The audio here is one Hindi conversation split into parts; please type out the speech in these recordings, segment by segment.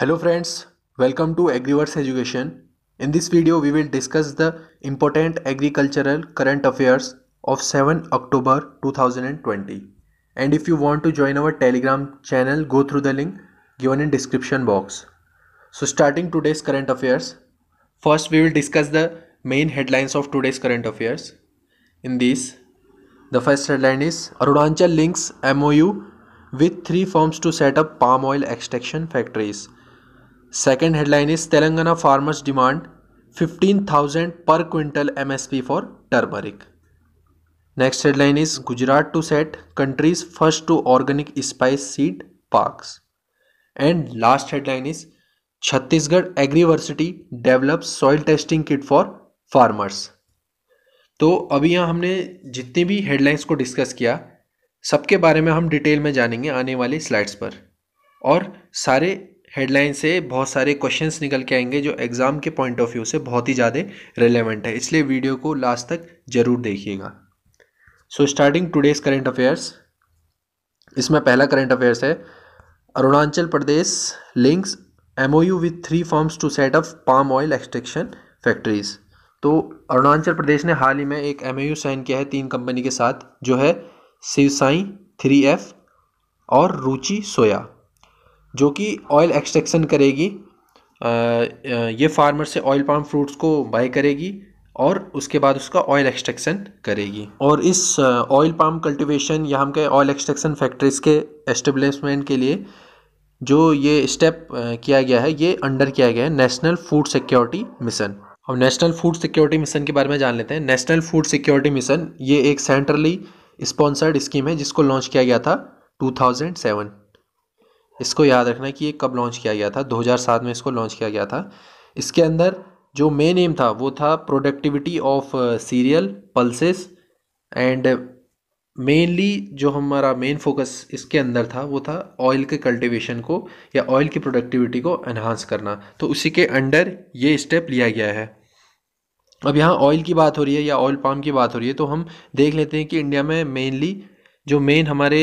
Hello friends, welcome to AgriVerse Education. In this video we will discuss the important agricultural current affairs of 7 October 2020. And if you want to join our Telegram channel, go through the link given in description box. So starting today's current affairs, first we will discuss the main headlines of today's current affairs. In this, the first headline is Arunachal links MOU with three firms to set up palm oil extraction factories second headline is Telangana farmers demand 15,000 per quintal M S P for turmeric next headline is Gujarat to set country's first to organic spice seed park and last headline is Chhattisgarh agriversity develop soil testing kit for farmers तो अभी यहाँ हमने जितने भी हेडलाइंस को डिस्कस किया सबके बारे में हम डिटेल में जानेंगे आने वाली स्लाइड्स पर और सारे हेडलाइन से बहुत सारे क्वेश्चंस निकल के आएंगे जो एग्ज़ाम के पॉइंट ऑफ व्यू से बहुत ही ज़्यादा रिलेवेंट है इसलिए वीडियो को लास्ट तक ज़रूर देखिएगा so starting today's current affairs इसमें पहला करंट अफेयर्स है Arunachal Pradesh links M O U with three firms to set up palm oil extraction factories तो अरुणाचल प्रदेश ने हाल ही में एक एम ओ यू साइन किया है तीन कंपनी के साथ जो है शिवसाई थ्री एफ और रुचि सोया जो कि ऑयल एक्सट्रैक्शन करेगी ये फार्मर से ऑयल पाम फ्रूट्स को बाय करेगी और उसके बाद उसका ऑयल एक्सट्रैक्शन करेगी और इस ऑयल पाम कल्टीवेशन या हम कहें ऑयल एक्सट्रैक्शन फैक्ट्रीज़ के एस्टेब्लिशमेंट के लिए जो ये स्टेप किया गया है ये अंडर किया गया है नेशनल फूड सिक्योरिटी मिशन अब नेशनल फूड सिक्योरिटी मिशन के बारे में जान लेते हैं नेशनल फूड सिक्योरिटी मिशन ये एक सेंट्रली स्पॉन्सर्ड स्कीम है जिसको लॉन्च किया गया था 2007 इसको याद रखना कि ये कब लॉन्च किया गया था 2007 में इसको लॉन्च किया गया था इसके अंदर जो मेन एम था वो था productivity of cereal pulses and mainly जो हमारा मेन फोकस इसके अंदर था वो था ऑयल के कल्टीवेशन को या ऑयल की प्रोडक्टिविटी को एनहांस करना तो उसी के अंडर ये स्टेप लिया गया है अब यहाँ ऑयल की बात हो रही है या ऑयल पाम की बात हो रही है तो हम देख लेते हैं कि इंडिया में मेनली जो मेन हमारे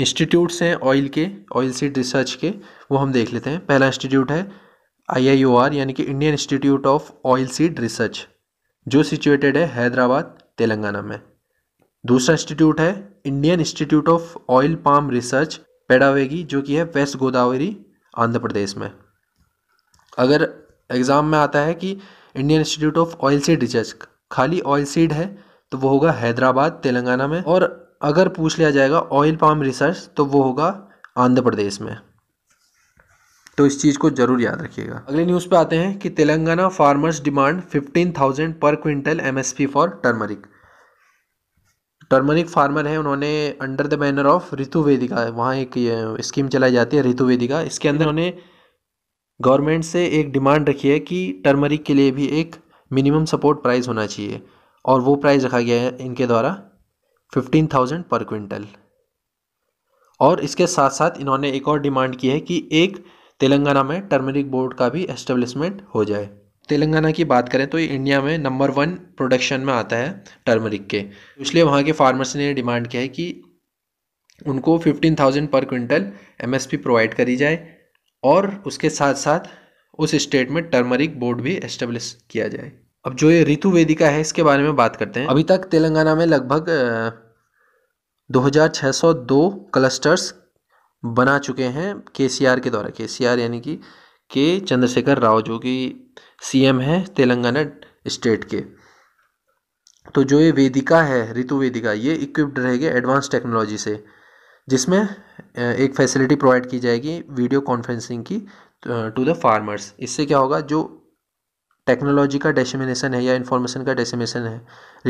इंस्टीट्यूट्स हैं ऑयल के ऑयल सीड रिसर्च के वो हम देख लेते हैं पहला इंस्टीट्यूट है आई यानी कि Indian institute of oil seed research जो सिचुएटेड है हैदराबाद तेलंगाना में दूसरा इंस्टीट्यूट है Indian institute of oil palm research Pedavegi जो कि है वेस्ट गोदावरी आंध्र प्रदेश में अगर एग्ज़ाम में आता है कि Indian institute of oil seed research खाली ऑयल सीड है तो वो होगा हैदराबाद तेलंगाना में और अगर पूछ लिया जाएगा ऑयल पाम रिसर्च तो वो होगा आंध्र प्रदेश में तो इस चीज़ को जरूर याद रखिएगा अगले न्यूज़ पे आते हैं कि Telangana farmers demand 15,000 per quintal MSP for turmeric turmeric farmer हैं उन्होंने under the banner of Rythu Vedika वहाँ एक स्कीम चलाई जाती है ऋतु वेदिका इसके अंदर उन्होंने गवर्नमेंट से एक डिमांड रखी है कि टर्मरिक के लिए भी एक मिनिमम सपोर्ट प्राइस होना चाहिए और वो प्राइस रखा गया है इनके द्वारा फिफ्टीन थाउजेंड पर क्विंटल और इसके साथ साथ इन्होंने एक और डिमांड की है कि एक तेलंगाना में टर्मरिक बोर्ड का भी एस्टेब्लिशमेंट हो जाए तेलंगाना की बात करें तो ये इंडिया में नंबर वन प्रोडक्शन में आता है टर्मरिक के तो इसलिए वहाँ के फार्मर्स ने डिमांड किया है कि उनको फिफ्टीन थाउजेंड पर क्विंटल पी प्रोवाइड करी जाए और उसके साथ साथ उस स्टेट में टर्मरिक बोर्ड भी एस्टेब्लिश किया जाए अब जो ये ऋतु वेदिका है इसके बारे में बात करते हैं अभी तक तेलंगाना में लगभग 2602 क्लस्टर्स बना चुके हैं केसीआर के द्वारा केसीआर यानी कि के चंद्रशेखर राव जो कि सीएम है तेलंगाना स्टेट के तो जो ये वेदिका है ऋतु वेदिका ये इक्विप्ड रहेगी एडवांस टेक्नोलॉजी से जिसमें एक फैसिलिटी प्रोवाइड की जाएगी वीडियो कॉन्फ्रेंसिंग की टू द फार्मर्स इससे क्या होगा जो टेक्नोलॉजी का डेसिमिनेशन है या इन्फॉर्मेशन का डेसिमिनेशन है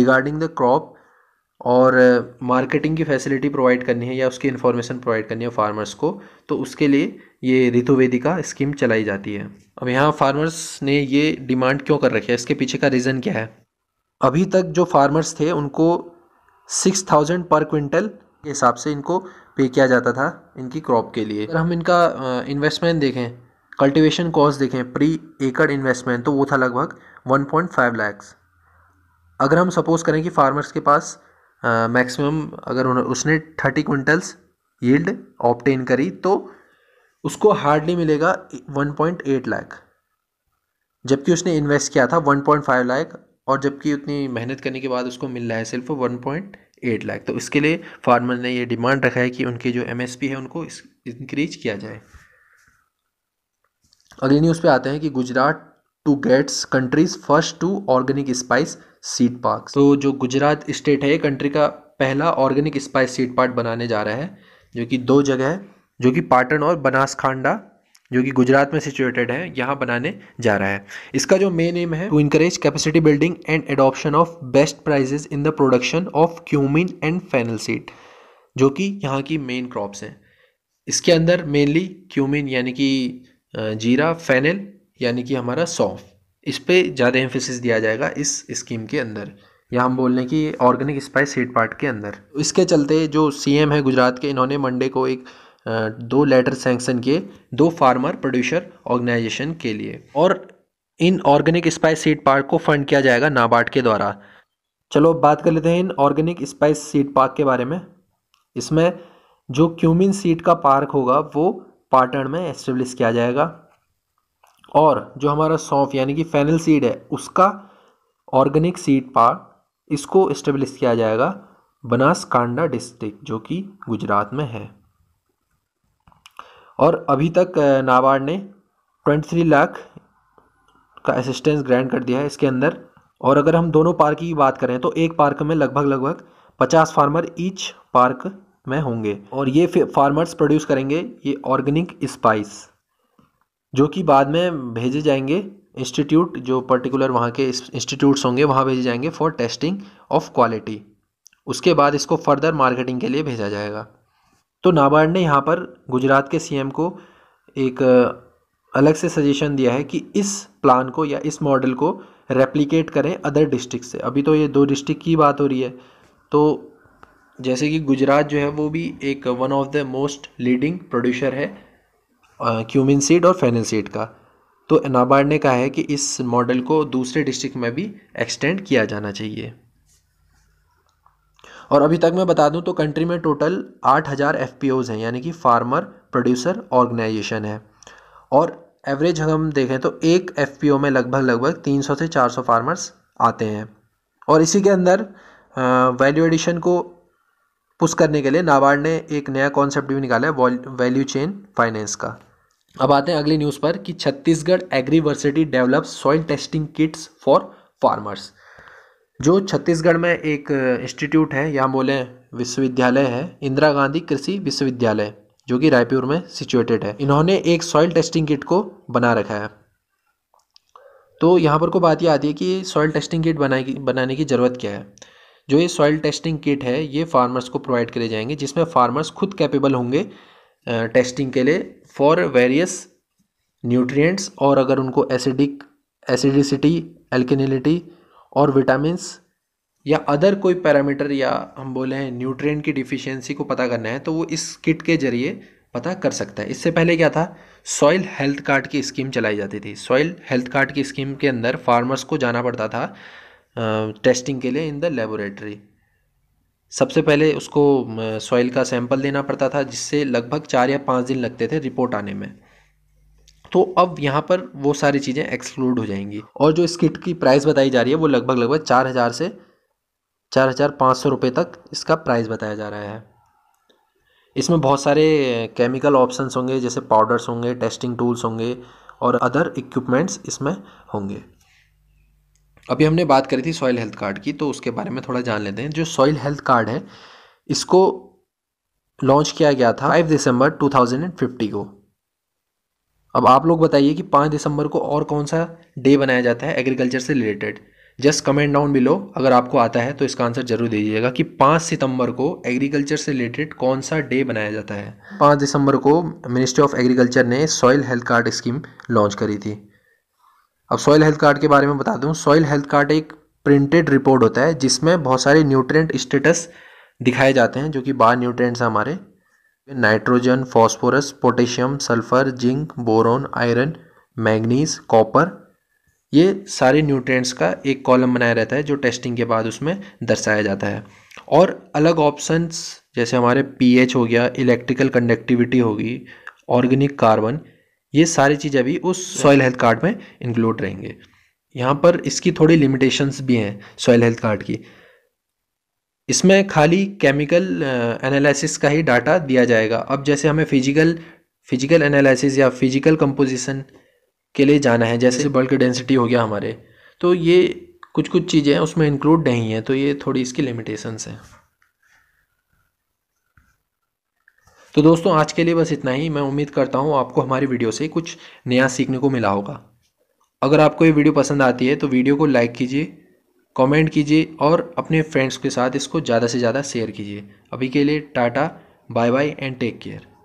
रिगार्डिंग द क्रॉप और मार्केटिंग uh, की फैसिलिटी प्रोवाइड करनी है या उसकी इन्फॉर्मेशन प्रोवाइड करनी है फार्मर्स को तो उसके लिए ये ऋतुवेदिका स्कीम चलाई जाती है अब यहाँ फार्मर्स ने ये डिमांड क्यों कर रखी है इसके पीछे का रीज़न क्या है अभी तक जो फार्मर्स थे उनको सिक्स थाउजेंड पर क्विंटल के हिसाब से इनको पे किया जाता था इनकी क्रॉप के लिए अगर हम इनका इन्वेस्टमेंट uh, देखें कल्टीवेशन कॉस्ट देखें प्री एकड़ इन्वेस्टमेंट तो वो था लगभग 1.5 लैक्स अगर हम सपोज़ करें कि फार्मर्स के पास मैक्सिमम अगर उसने थर्टी क्विंटल्स यील्ड ऑप्टेन करी तो उसको हार्डली मिलेगा 1.8 लाख जबकि उसने इन्वेस्ट किया था 1.5 लाख और जबकि उतनी मेहनत करने के बाद उसको मिल रहा है सिर्फ 1.8 लाख तो इसके लिए फार्मर ने ये डिमांड रखा है कि उनके जो एमएसपी है उनको इंक्रीज किया जाए अगली न्यूज़ पे आते हैं कि Gujarat to gets countries first to organic spice seed park तो जो गुजरात स्टेट है ये कंट्री का पहला ऑर्गेनिक स्पाइस सीड पार्क बनाने जा रहा है जो कि दो जगह है जो कि पाटन और बनासखांडा जो कि गुजरात में सिचुएटेड है यहाँ बनाने जा रहा है इसका जो मेन एम है to encourage capacity building and adoption of best prizes in the production of cumin and fennel seed जो कि यहाँ की मेन क्रॉप्स हैं इसके अंदर मेनली क्यूमिन यानी कि जीरा फैनल यानी कि हमारा सौंफ इस पर ज़्यादा एम्फोसिस दिया जाएगा इस स्कीम के अंदर या हम बोल रहे हैं कि ऑर्गेनिक स्पाइस हेड पार्ट के अंदर इसके चलते जो सीएम है गुजरात के इन्होंने मंडे को एक दो लेटर सेंक्शन किए दो फार्मर प्रोड्यूसर ऑर्गेनाइजेशन के लिए और इन ऑर्गेनिक स्पाइस सीड पार्क को फंड किया जाएगा नाबार्ड के द्वारा चलो बात कर लेते हैं इन ऑर्गेनिक स्पाइस सीड पार्क के बारे में इसमें जो क्यूमिन सीड का पार्क होगा वो पाटन में एस्टेब्लिश किया जाएगा और जो हमारा सौंफ यानी कि फेनल सीड है उसका ऑर्गेनिक सीड पार्ट इसको इस्टेब्लिश किया जाएगा बनासकांडा डिस्ट्रिक्ट जो कि गुजरात में है और अभी तक नाबार्ड ने 23 लाख का असिस्टेंस ग्रांट कर दिया है इसके अंदर और अगर हम दोनों पार्क की बात करें तो एक पार्क में लगभग लगभग 50 फार्मर ईच पार्क में होंगे और ये फार्मर्स प्रोड्यूस करेंगे ये ऑर्गेनिक स्पाइस जो कि बाद में भेजे जाएंगे इंस्टीट्यूट जो पर्टिकुलर वहाँ के इंस्टीट्यूट्स होंगे वहाँ भेजे जाएंगे फॉर टेस्टिंग ऑफ क्वालिटी उसके बाद इसको फर्दर मार्केटिंग के लिए भेजा जाएगा तो नाबार्ड ने यहाँ पर गुजरात के सीएम को एक अलग से सजेशन दिया है कि इस प्लान को या इस मॉडल को रेप्लीकेट करें अदर डिस्ट्रिक्ट से अभी तो ये दो डिस्ट्रिक्ट की बात हो रही है तो जैसे कि गुजरात जो है वो भी एक one of the most leading producer है क्यूमिन सीड और फेनल सीड का तो नाबार्ड ने कहा है कि इस मॉडल को दूसरे डिस्ट्रिक्ट में भी एक्सटेंड किया जाना चाहिए और अभी तक मैं बता दूं तो कंट्री में टोटल आठ हज़ार एफ हैं यानी कि फार्मर प्रोड्यूसर ऑर्गेनाइजेशन है और एवरेज हम देखें तो एक एफ में लगभग लगभग 300 से 400 फार्मर्स आते हैं और इसी के अंदर वैल्यू एडिशन को पुश करने के लिए नाबार्ड ने एक नया कॉन्सेप्ट भी निकाला है वैल्यू चेन फाइनेंस का अब आते हैं अगली न्यूज़ पर कि Chhattisgarh agriversity develop soil testing kits for farmers जो छत्तीसगढ़ में एक इंस्टीट्यूट है या बोले बोलें विश्वविद्यालय है इंदिरा गांधी कृषि विश्वविद्यालय जो कि रायपुर में सिचुएटेड है इन्होंने एक सॉइल टेस्टिंग किट को बना रखा है तो यहाँ पर को बात यह आती है कि सॉइल टेस्टिंग किट बनाने बनाने की ज़रूरत क्या है जो ये सॉइल टेस्टिंग किट है ये फार्मर्स को प्रोवाइड करे जाएंगे जिसमें फार्मर्स खुद कैपेबल होंगे टेस्टिंग के लिए फॉर वेरियस न्यूट्रिएंट्स और अगर उनको एसिडिक एसिडिसिटी एल्किनिलिटी और विटामिन्स या अदर कोई पैरामीटर या हम बोले हैं न्यूट्रिएंट की डिफिशियंसी को पता करना है तो वो इस किट के जरिए पता कर सकता है इससे पहले क्या था सॉइल हेल्थ कार्ड की स्कीम चलाई जाती थी सॉइल हेल्थ कार्ड की स्कीम के अंदर फार्मर्स को जाना पड़ता था टेस्टिंग के लिए इन द लेबोरेटरी सबसे पहले उसको सॉइल का सैंपल देना पड़ता था जिससे लगभग चार या पाँच दिन लगते थे रिपोर्ट आने में तो अब यहाँ पर वो सारी चीज़ें एक्सक्लूड हो जाएंगी और जो इस किट की प्राइस बताई जा रही है वो लगभग लगभग चार हज़ार से चार हज़ार पाँच सौ रुपये तक इसका प्राइस बताया जा रहा है इसमें बहुत सारे केमिकल ऑप्शंस होंगे जैसे पाउडर्स होंगे टेस्टिंग टूल्स होंगे और अदर इक्विपमेंट्स इसमें होंगे अभी हमने बात करी थी सॉइल हेल्थ कार्ड की तो उसके बारे में थोड़ा जान लेते हैं जो सॉइल हेल्थ कार्ड है इसको लॉन्च किया गया था फाइव दिसंबर फिफ्टी को अब आप लोग बताइए कि पाँच दिसंबर को और कौन सा डे बनाया जाता है एग्रीकल्चर से related just comment down below अगर आपको आता है तो इसका आंसर जरूर दीजिएगा कि पाँच सितंबर को एग्रीकल्चर से रिलेटेड कौन सा डे बनाया जाता है पाँच दिसंबर को मिनिस्ट्री ऑफ एग्रीकल्चर ने soil health card scheme launch करी थी अब सॉइल हेल्थ कार्ड के बारे में बता दूँ सॉइल हेल्थ कार्ड एक प्रिंटेड रिपोर्ट होता है जिसमें बहुत सारे न्यूट्रेंट स्टेटस दिखाए जाते हैं जो कि बार न्यूट्रेंट्स हमारे nitrogen phosphorus potassium sulphur zinc boron iron manganese copper ये सारे न्यूट्रेंट्स का एक कॉलम बनाया रहता है जो टेस्टिंग के बाद उसमें दर्शाया जाता है और अलग ऑप्शंस जैसे हमारे पीएच हो गया इलेक्ट्रिकल कंडक्टिविटी होगी ऑर्गेनिक कार्बन ये सारी चीज़ें अभी उस सॉयल हेल्थ कार्ड में इंक्लूड रहेंगे यहाँ पर इसकी थोड़ी लिमिटेशंस भी हैं सॉयल हेल्थ कार्ड की इसमें खाली केमिकल एनालिसिस का ही डाटा दिया जाएगा अब जैसे हमें फिजिकल फिजिकल एनालिसिस या फिजिकल कंपोजिशन के लिए जाना है जैसे बल्क डेंसिटी हो गया हमारे तो ये कुछ कुछ चीज़ें उसमें इंक्लूड नहीं है तो ये थोड़ी इसकी लिमिटेशंस हैं तो दोस्तों आज के लिए बस इतना ही मैं उम्मीद करता हूँ आपको हमारी वीडियो से कुछ नया सीखने को मिला होगा अगर आपको ये वीडियो पसंद आती है तो वीडियो को लाइक कीजिए कमेंट कीजिए और अपने फ्रेंड्स के साथ इसको ज़्यादा से ज़्यादा शेयर कीजिए अभी के लिए tata bye bye and take care